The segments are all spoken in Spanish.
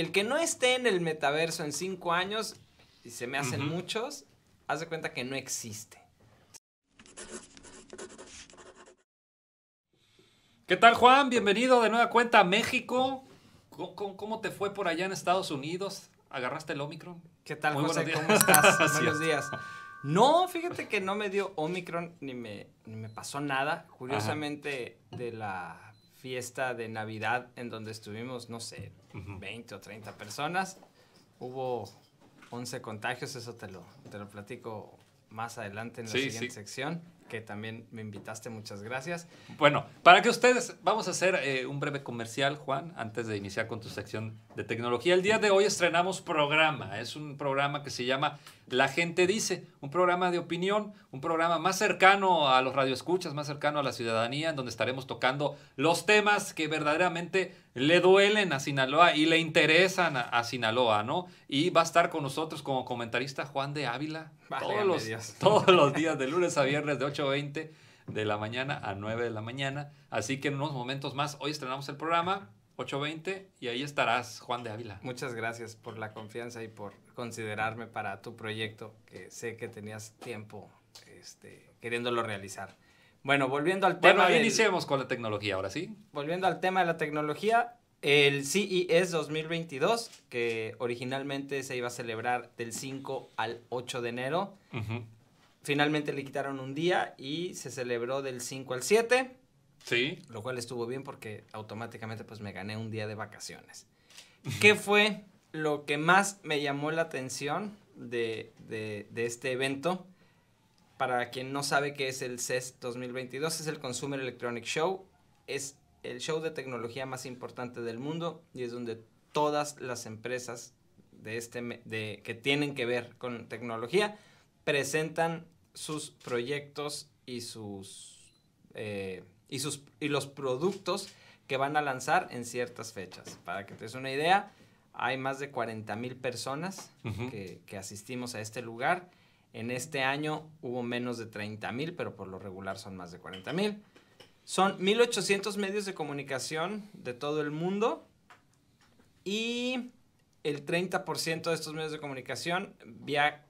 el que no esté en el metaverso en cinco años, y se me hacen muchos, haz de cuenta que no existe. ¿Qué tal, Juan? Bienvenido de nueva cuenta a México. ¿Cómo, te fue por allá en Estados Unidos? ¿Agarraste el Omicron? ¿Qué tal, José? ¿Cómo estás? buenos días. No, fíjate que no me dio Omicron ni me, pasó nada. Curiosamente, de la fiesta de Navidad en donde estuvimos, no sé, 20 o 30 personas. Hubo 11 contagios, eso te lo, te lo platico más adelante en la siguiente sección que también me invitaste. Muchas gracias. Bueno, para que ustedes, vamos a hacer eh, un breve comercial, Juan, antes de iniciar con tu sección de tecnología. El día de hoy estrenamos programa. Es un programa que se llama La gente dice, un programa de opinión, un programa más cercano a los radioescuchas, más cercano a la ciudadanía, en donde estaremos tocando los temas que verdaderamente le duelen a Sinaloa y le interesan a, Sinaloa, ¿no? Y va a estar con nosotros como comentarista Juan de Ávila. todos, los, todos los días, de lunes a viernes, de 8 8.20 de la mañana a 9 de la mañana. Así que en unos momentos más, hoy estrenamos el programa. 8.20 y ahí estarás, Juan de Ávila. Muchas gracias por la confianza y por considerarme para tu proyecto, que sé que tenías tiempo este, queriéndolo realizar. Bueno, volviendo al tema... Bueno, iniciemos con la tecnología ahora, ¿sí? Volviendo al tema de la tecnología, el CES 2022, que originalmente se iba a celebrar del 5 al 8 de enero, Finalmente le quitaron un día y se celebró del 5 al 7. Sí. Lo cual estuvo bien porque automáticamente pues me gané un día de vacaciones. ¿Qué fue lo que más me llamó la atención de, de, este evento? Para quien no sabe qué es el CES 2022, es el Consumer Electronic Show. Es el show de tecnología más importante del mundo y es donde todas las empresas de este, que tienen que ver con tecnología presentan sus proyectos y sus, eh, y sus y los productos que van a lanzar en ciertas fechas. Para que te des una idea, hay más de 40 mil personas que, que, asistimos a este lugar. En este año hubo menos de 30 mil, pero por lo regular son más de 40 mil. Son 1.800 medios de comunicación de todo el mundo y el 30% de estos medios de comunicación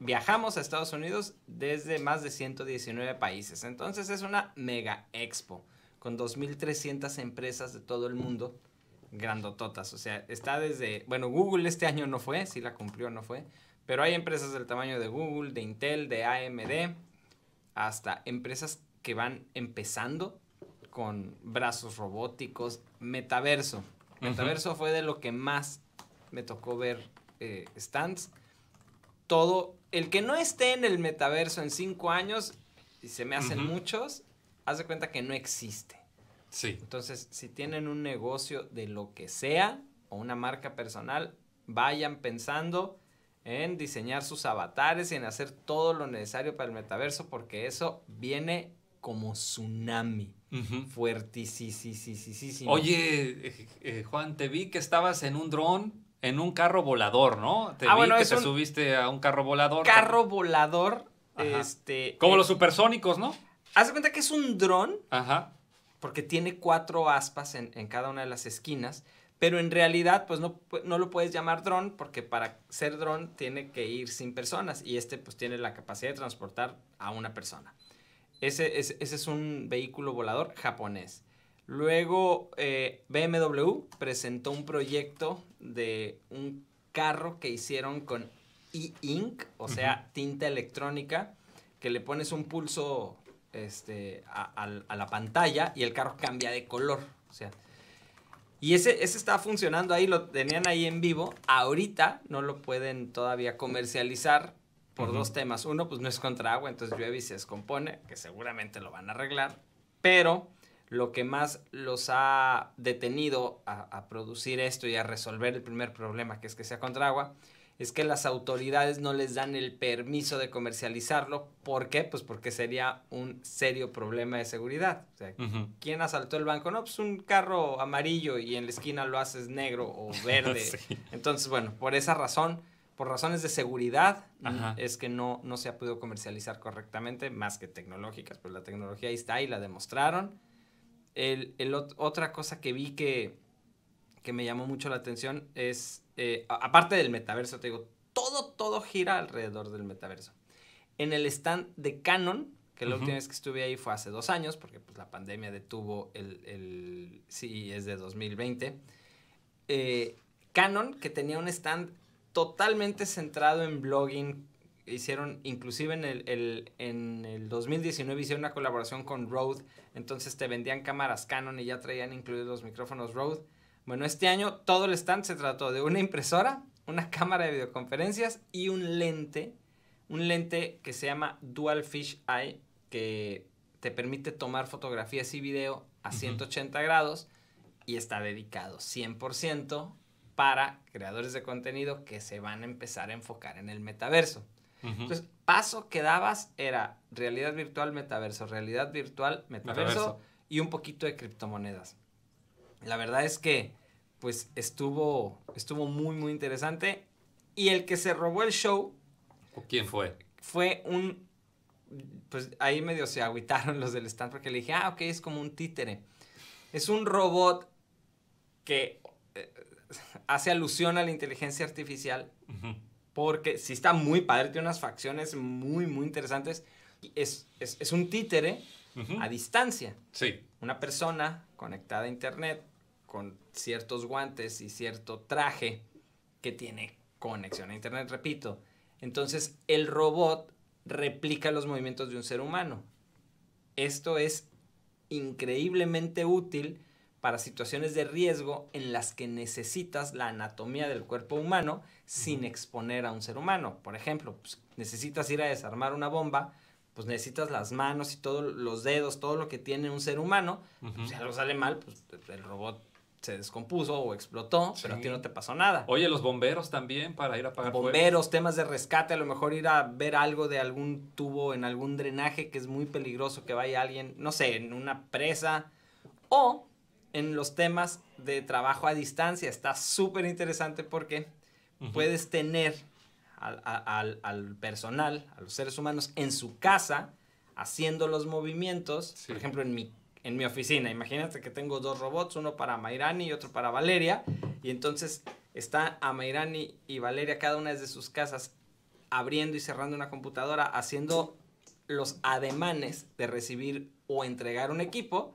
viajamos a Estados Unidos desde más de 119 países. Entonces es una mega expo con 2.300 empresas de todo el mundo grandototas. O sea, está desde, bueno, Google este año no fue, si la cumplió no fue, pero hay empresas del tamaño de Google, de Intel, de AMD, hasta empresas que van empezando con brazos robóticos, metaverso. Metaverso fue de lo que más me tocó ver eh, stands. Todo, el que no esté en el metaverso en cinco años, y se me hacen muchos, hace cuenta que no existe. Sí. Entonces, si tienen un negocio de lo que sea o una marca personal, vayan pensando en diseñar sus avatares y en hacer todo lo necesario para el metaverso, porque eso viene como tsunami. sí sí sí Oye, sí eh, oye eh, Juan, te vi que estabas en un dron en un carro volador, ¿no? Te ah, vi bueno, que te subiste a un carro volador. Carro volador. Este. Como eh, los supersónicos, ¿no? Haz cuenta que es un dron. Ajá. Porque tiene cuatro aspas en, cada una de las esquinas. Pero en realidad, pues no, no lo puedes llamar dron, porque para ser dron tiene que ir sin personas. Y este, pues, tiene la capacidad de transportar a una persona. Ese, ese es un vehículo volador japonés. Luego eh, BMW presentó un proyecto de un carro que hicieron con e-ink, o sea, tinta electrónica, que le pones un pulso este, a, la pantalla y el carro cambia de color. O sea, y ese, ese está funcionando ahí, lo tenían ahí en vivo. Ahorita no lo pueden todavía comercializar por dos temas. Uno, pues no es contra agua, entonces llueve y se descompone, que seguramente lo van a arreglar. Pero lo que más los ha detenido a, producir esto y a resolver el primer problema, que es que sea contra agua, es que las autoridades no les dan el permiso de comercializarlo. ¿Por qué? Pues porque sería un serio problema de seguridad. ¿Quién asaltó el banco? No, pues un carro amarillo y en la esquina lo haces negro o verde. Entonces, bueno, por esa razón, por razones de seguridad, es que no, no se ha podido comercializar correctamente, más que tecnológicas. Pues la tecnología ahí está y la demostraron el, otra cosa que vi que, me llamó mucho la atención es, eh, aparte del metaverso, te digo, todo, todo gira alrededor del metaverso. En el stand de Canon, que la última vez que estuve ahí fue hace dos años, porque pues, la pandemia detuvo el, el sí, es de 2020. Eh, Canon, que tenía un stand totalmente centrado en blogging hicieron, inclusive en el, en el 2019 hicieron una colaboración con Rode, entonces te vendían cámaras Canon y ya traían incluidos los micrófonos Rode. Bueno, este año todo el stand se trató de una impresora, una cámara de videoconferencias y un lente, un lente que se llama Dual Fish Eye, que te permite tomar fotografías y video a 180 grados y está dedicado 100% para creadores de contenido que se van a empezar a enfocar en el metaverso. Entonces, paso que dabas era realidad virtual, metaverso, realidad virtual, metaverso, y un poquito de criptomonedas. La verdad es que, pues, estuvo, estuvo muy, muy interesante. Y el que se robó el show... ¿Quién fue? Fue un... Pues ahí medio se agüitaron los del stand porque le dije, ah, ok, es como un títere. Es un robot que eh, hace alusión a la inteligencia artificial, porque sí está muy padre, tiene unas facciones muy, muy interesantes. Es, es, un títere a distancia. Sí. Una persona conectada a internet con ciertos guantes y cierto traje que tiene conexión a internet, repito. Entonces, el robot replica los movimientos de un ser humano. Esto es increíblemente útil para situaciones de riesgo en las que necesitas la anatomía del cuerpo humano sin exponer a un ser humano. Por ejemplo, pues, necesitas ir a desarmar una bomba, pues necesitas las manos y todos los dedos, todo lo que tiene un ser humano. Pues, si algo sale mal, pues el robot se descompuso o explotó, pero a ti no te pasó nada. Oye, los bomberos también para ir a pagar Bomberos, temas de rescate, a lo mejor ir a ver algo de algún tubo en algún drenaje que es muy peligroso que vaya alguien, no sé, en una presa o en los temas de trabajo a distancia. Está súper interesante porque puedes tener al, personal, a los seres humanos, en su casa, haciendo los movimientos. Por ejemplo, en mi, en mi oficina, imagínate que tengo dos robots, uno para Mairani y otro para Valeria. Y entonces está a Mairani y Valeria, cada una de sus casas, abriendo y cerrando una computadora, haciendo los ademanes de recibir o entregar un equipo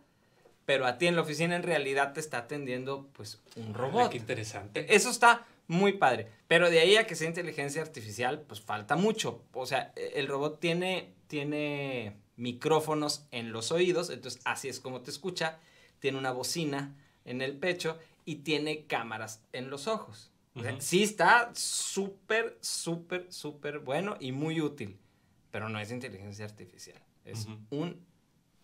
pero a ti en la oficina en realidad te está atendiendo pues un ah, robot. Qué interesante. E-, eso está muy padre, pero de ahí a que sea inteligencia artificial pues falta mucho. O sea, e-, el robot tiene tiene micrófonos en los oídos, entonces así es como te escucha, tiene una bocina en el pecho y tiene cámaras en los ojos. sí está súper, súper, súper bueno y muy útil, pero no es inteligencia artificial, es un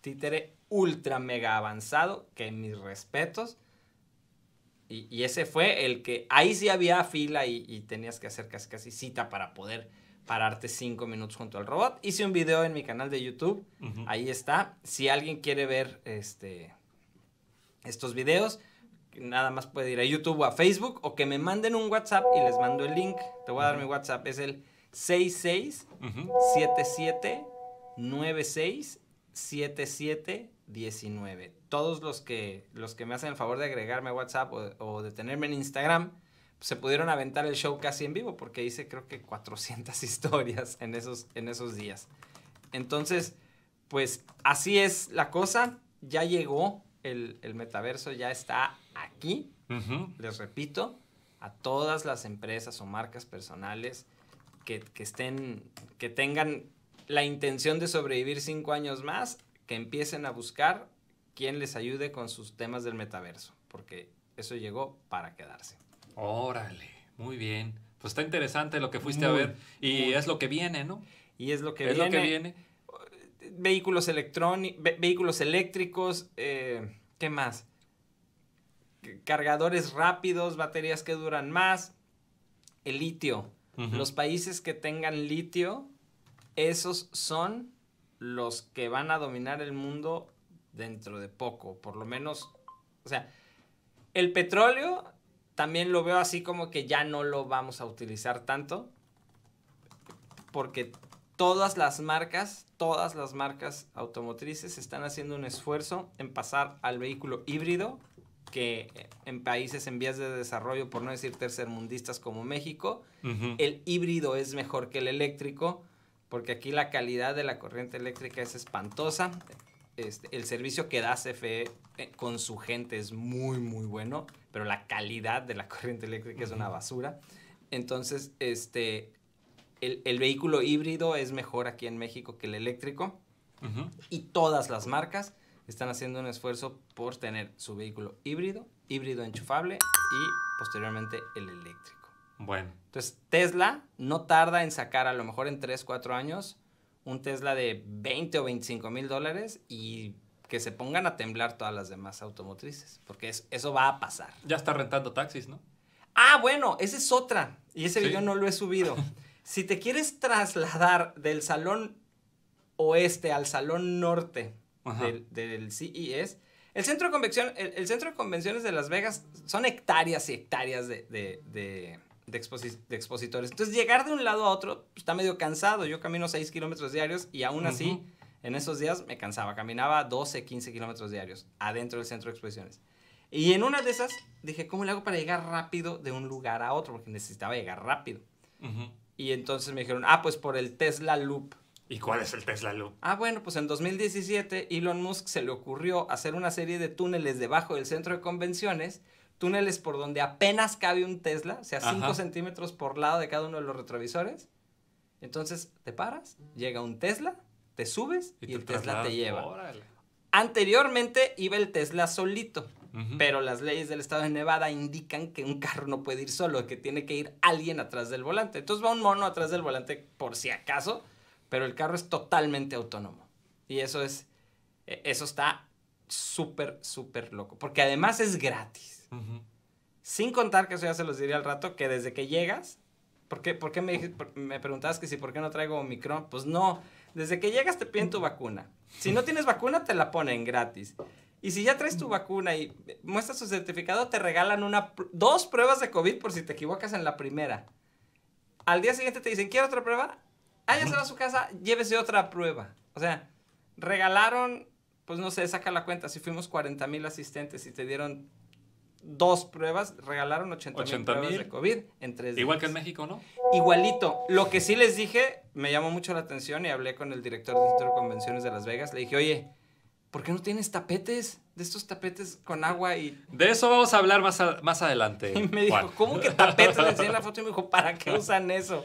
títere ultra mega avanzado, que mis respetos. Y, ese fue el que ahí sí había fila y, tenías que hacer casi casi cita para poder pararte cinco minutos junto al robot. Hice un video en mi canal de YouTube, ahí está. Si alguien quiere ver este, estos videos, nada más puede ir a YouTube o a Facebook o que me manden un WhatsApp y les mando el link. Te voy a dar mi WhatsApp, es el 66 77 7719. Todos los que, los que me hacen el favor de agregarme a WhatsApp o, de tenerme en Instagram se pudieron aventar el show casi en vivo porque hice creo que 400 historias en esos, en esos días. Entonces, pues así es la cosa. Ya llegó el, metaverso, ya está aquí. Les repito, a todas las empresas o marcas personales que, que, estén, que tengan la intención de sobrevivir cinco años más, que empiecen a buscar quien les ayude con sus temas del metaverso, porque eso llegó para quedarse. Órale, muy bien. Pues está interesante lo que fuiste a ver y es lo que viene, ¿no? Y es lo que viene. Vehículos electrónicos, vehículos eléctricos, eh, ¿qué más? Cargadores rápidos, baterías que duran más, el litio. Los países que tengan litio esos son los que van a dominar el mundo dentro de poco, por lo menos, o sea, el petróleo también lo veo así como que ya no lo vamos a utilizar tanto, porque todas las marcas, todas las marcas automotrices están haciendo un esfuerzo en pasar al vehículo híbrido, que eh, en países en vías de desarrollo, por no decir tercermundistas como México, el híbrido es mejor que el eléctrico porque aquí la calidad de la corriente eléctrica es espantosa. Este, el servicio que da CFE eh, con su gente es muy, muy bueno, pero la calidad de la corriente eléctrica es una basura. Entonces, este, el, vehículo híbrido es mejor aquí en México que el eléctrico. Y todas las marcas están haciendo un esfuerzo por tener su vehículo híbrido, híbrido enchufable y posteriormente el eléctrico. Bueno. Entonces, Tesla no tarda en sacar, a lo mejor en 3, 4 años, un Tesla de 20 o 25 mil dólares y que se pongan a temblar todas las demás automotrices, porque eso va a pasar. Ya está rentando taxis, ¿no? Ah, bueno, esa es otra, y ese video no lo he subido. si te quieres trasladar del salón oeste al salón norte del, del, CES, el centro, de centro de convenciones de Las Vegas son hectáreas y hectáreas de de, expositores. Entonces, llegar de un lado a otro pues, está medio cansado. Yo camino 6 kilómetros diarios y aún así, en esos días me cansaba. Caminaba 12, 15 kilómetros diarios adentro del centro de exposiciones. Y en una de esas dije, ¿cómo le hago para llegar rápido de un lugar a otro? Porque necesitaba llegar rápido. Y entonces me dijeron, ah, pues por el Tesla Loop. ¿Y cuál es el Tesla Loop? Ah, bueno, pues en 2017 Elon Musk se le ocurrió hacer una serie de túneles debajo del centro de convenciones túneles por donde apenas cabe un Tesla, o sea, 5 centímetros por lado de cada uno de los retrovisores. Entonces te paras, llega un Tesla, te subes y, el Tesla te lleva. Anteriormente iba el Tesla solito, pero las leyes del estado de Nevada indican que un carro no puede ir solo, que tiene que ir alguien atrás del volante. Entonces va un mono atrás del volante por si acaso, pero el carro es totalmente autónomo. Y eso es, e, eso está súper, súper loco, porque además es gratis. Sin contar que eso ya se los diría al rato, que desde que llegas, ¿por qué, me, me, preguntabas que si por qué no traigo Omicron? Pues no, desde que llegas te piden tu vacuna. Si no tienes vacuna, te la ponen gratis. Y si ya traes tu vacuna y muestras tu certificado, te regalan una, dos pruebas de COVID por si te equivocas en la primera. Al día siguiente te dicen, ¿quieres otra prueba? allá ah, se va a su casa, llévese otra prueba. O sea, regalaron, pues no sé, saca la cuenta, si fuimos 40 mil asistentes y te dieron dos pruebas, regalaron 80, mil de COVID en tres días. Igual que en México, ¿no? Igualito. Lo que sí les dije, me llamó mucho la atención y hablé con el director del Centro de Convenciones de Las Vegas. Le dije, oye, ¿por qué no tienes tapetes? De estos tapetes con agua y... De eso vamos a hablar más, más adelante. Y me dijo, ¿cómo que tapetes? Le enseñé la foto y me dijo, ¿para qué usan eso?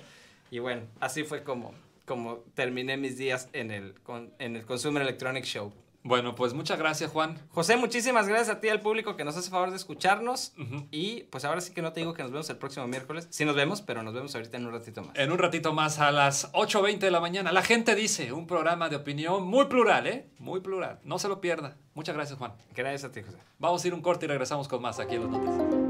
Y bueno, así fue como, como terminé mis días en el, en el Consumer Electronics Show. Bueno, pues muchas gracias, Juan. José, muchísimas gracias a ti al público que nos hace favor de escucharnos. Y pues ahora sí que no te digo que nos vemos el próximo miércoles. Sí nos vemos, pero nos vemos ahorita en un ratito más. En un ratito más a las 8.20 de la mañana. La gente dice, un programa de opinión muy plural, ¿eh? Muy plural. No se lo pierda. Muchas gracias, Juan. Gracias a ti, José. Vamos a ir un corte y regresamos con más aquí en los noticias.